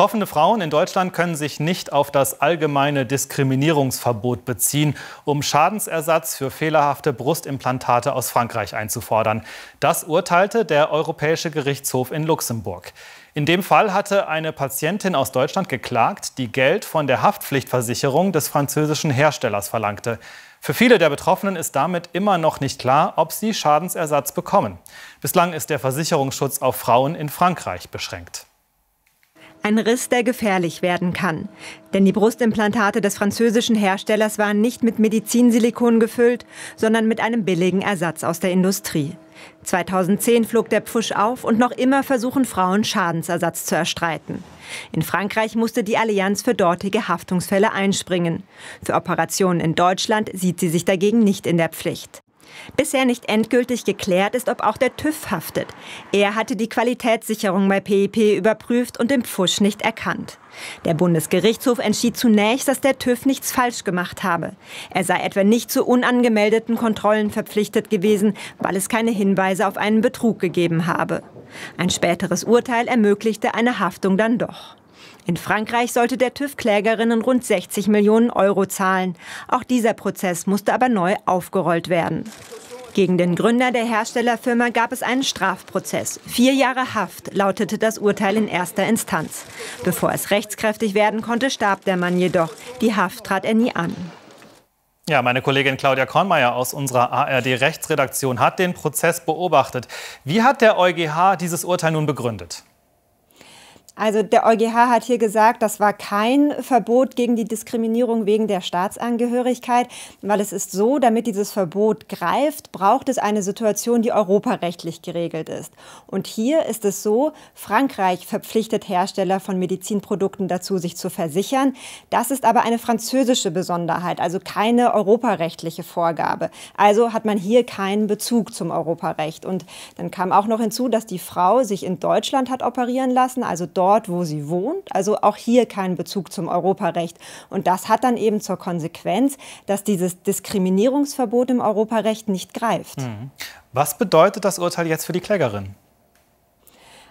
Betroffene Frauen in Deutschland können sich nicht auf das allgemeine Diskriminierungsverbot beziehen, um Schadensersatz für fehlerhafte Brustimplantate aus Frankreich einzufordern. Das urteilte der Europäische Gerichtshof in Luxemburg. In dem Fall hatte eine Patientin aus Deutschland geklagt, die Geld von der Haftpflichtversicherung des französischen Herstellers verlangte. Für viele der Betroffenen ist damit immer noch nicht klar, ob sie Schadensersatz bekommen. Bislang ist der Versicherungsschutz auf Frauen in Frankreich beschränkt. Ein Riss, der gefährlich werden kann. Denn die Brustimplantate des französischen Herstellers waren nicht mit Medizinsilikon gefüllt, sondern mit einem billigen Ersatz aus der Industrie. 2010 flog der Pfusch auf und noch immer versuchen Frauen Schadensersatz zu erstreiten. In Frankreich musste die Allianz für dortige Haftungsfälle einspringen. Für Operationen in Deutschland sieht sie sich dagegen nicht in der Pflicht. Bisher nicht endgültig geklärt ist, ob auch der TÜV haftet. Er hatte die Qualitätssicherung bei PEP e überprüft und den Pfusch nicht erkannt. Der Bundesgerichtshof entschied zunächst, dass der TÜV nichts falsch gemacht habe. Er sei etwa nicht zu unangemeldeten Kontrollen verpflichtet gewesen, weil es keine Hinweise auf einen Betrug gegeben habe. Ein späteres Urteil ermöglichte eine Haftung dann doch. In Frankreich sollte der TÜV Klägerinnen rund 60 Millionen Euro zahlen. Auch dieser Prozess musste aber neu aufgerollt werden. Gegen den Gründer der Herstellerfirma gab es einen Strafprozess. Vier Jahre Haft lautete das Urteil in erster Instanz. Bevor es rechtskräftig werden konnte, starb der Mann jedoch. Die Haft trat er nie an. Ja, meine Kollegin Claudia Kornmeier aus unserer ARD-Rechtsredaktion hat den Prozess beobachtet. Wie hat der EuGH dieses Urteil nun begründet? Also der EuGH hat hier gesagt, das war kein Verbot gegen die Diskriminierung wegen der Staatsangehörigkeit, weil es ist so, damit dieses Verbot greift, braucht es eine Situation, die europarechtlich geregelt ist. Und hier ist es so, Frankreich verpflichtet Hersteller von Medizinprodukten dazu, sich zu versichern. Das ist aber eine französische Besonderheit, also keine europarechtliche Vorgabe. Also hat man hier keinen Bezug zum Europarecht. Und dann kam auch noch hinzu, dass die Frau sich in Deutschland hat operieren lassen, also dort Ort, wo sie wohnt. Also auch hier keinen Bezug zum Europarecht. Und das hat dann eben zur Konsequenz, dass dieses Diskriminierungsverbot im Europarecht nicht greift. Mhm. Was bedeutet das Urteil jetzt für die Klägerin?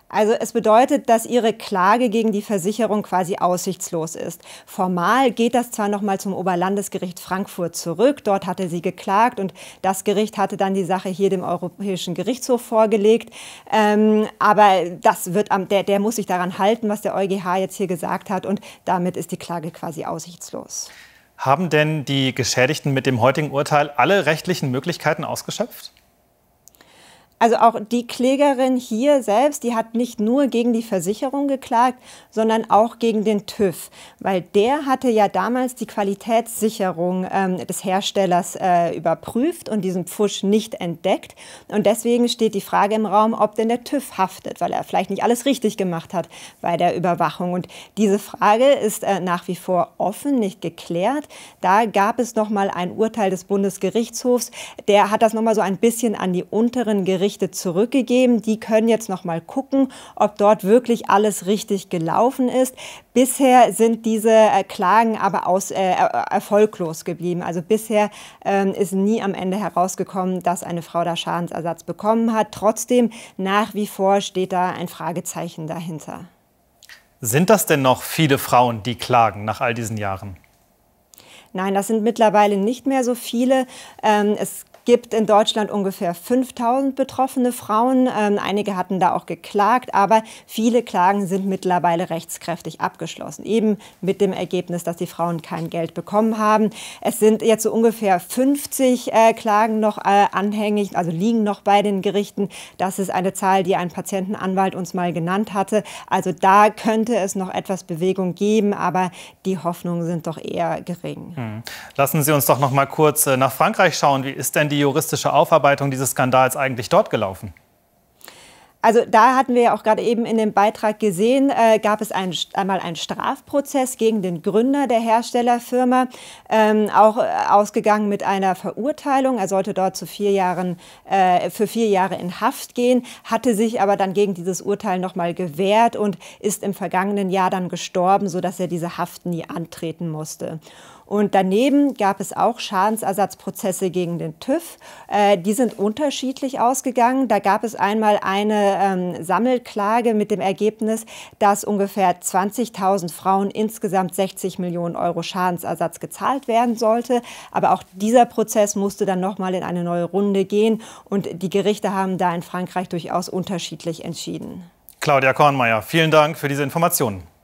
Also es bedeutet, dass Ihre Klage gegen die Versicherung quasi aussichtslos ist. Formal geht das zwar noch mal zum Oberlandesgericht Frankfurt zurück, dort hatte sie geklagt und das Gericht hatte dann die Sache hier dem Europäischen Gerichtshof vorgelegt, ähm, aber das wird am, der, der muss sich daran halten, was der EuGH jetzt hier gesagt hat und damit ist die Klage quasi aussichtslos. Haben denn die Geschädigten mit dem heutigen Urteil alle rechtlichen Möglichkeiten ausgeschöpft? also auch die Klägerin hier selbst, die hat nicht nur gegen die Versicherung geklagt, sondern auch gegen den TÜV, weil der hatte ja damals die Qualitätssicherung ähm, des Herstellers äh, überprüft und diesen Pfusch nicht entdeckt. Und deswegen steht die Frage im Raum, ob denn der TÜV haftet, weil er vielleicht nicht alles richtig gemacht hat bei der Überwachung. Und diese Frage ist äh, nach wie vor offen, nicht geklärt. Da gab es nochmal ein Urteil des Bundesgerichtshofs, der hat das nochmal so ein bisschen an die unteren Gerichte Berichte zurückgegeben. Die können jetzt noch mal gucken, ob dort wirklich alles richtig gelaufen ist. Bisher sind diese äh, Klagen aber aus, äh, äh, erfolglos geblieben. Also bisher ähm, ist nie am Ende herausgekommen, dass eine Frau da Schadensersatz bekommen hat. Trotzdem nach wie vor steht da ein Fragezeichen dahinter. Sind das denn noch viele Frauen, die klagen nach all diesen Jahren? Nein, das sind mittlerweile nicht mehr so viele. Ähm, es gibt in Deutschland ungefähr 5000 betroffene Frauen. Ähm, einige hatten da auch geklagt, aber viele Klagen sind mittlerweile rechtskräftig abgeschlossen. Eben mit dem Ergebnis, dass die Frauen kein Geld bekommen haben. Es sind jetzt so ungefähr 50 äh, Klagen noch äh, anhängig, also liegen noch bei den Gerichten. Das ist eine Zahl, die ein Patientenanwalt uns mal genannt hatte. Also da könnte es noch etwas Bewegung geben, aber die Hoffnungen sind doch eher gering. Hm. Lassen Sie uns doch noch mal kurz äh, nach Frankreich schauen. Wie ist denn die die juristische Aufarbeitung dieses Skandals eigentlich dort gelaufen? Also da hatten wir ja auch gerade eben in dem Beitrag gesehen, äh, gab es ein, einmal einen Strafprozess gegen den Gründer der Herstellerfirma, ähm, auch äh, ausgegangen mit einer Verurteilung. Er sollte dort zu vier Jahren, äh, für vier Jahre in Haft gehen, hatte sich aber dann gegen dieses Urteil nochmal gewehrt und ist im vergangenen Jahr dann gestorben, sodass er diese Haft nie antreten musste. Und daneben gab es auch Schadensersatzprozesse gegen den TÜV. Äh, die sind unterschiedlich ausgegangen. Da gab es einmal eine ähm, Sammelklage mit dem Ergebnis, dass ungefähr 20.000 Frauen insgesamt 60 Millionen Euro Schadensersatz gezahlt werden sollte. Aber auch dieser Prozess musste dann nochmal in eine neue Runde gehen und die Gerichte haben da in Frankreich durchaus unterschiedlich entschieden. Claudia Kornmeier, vielen Dank für diese Informationen.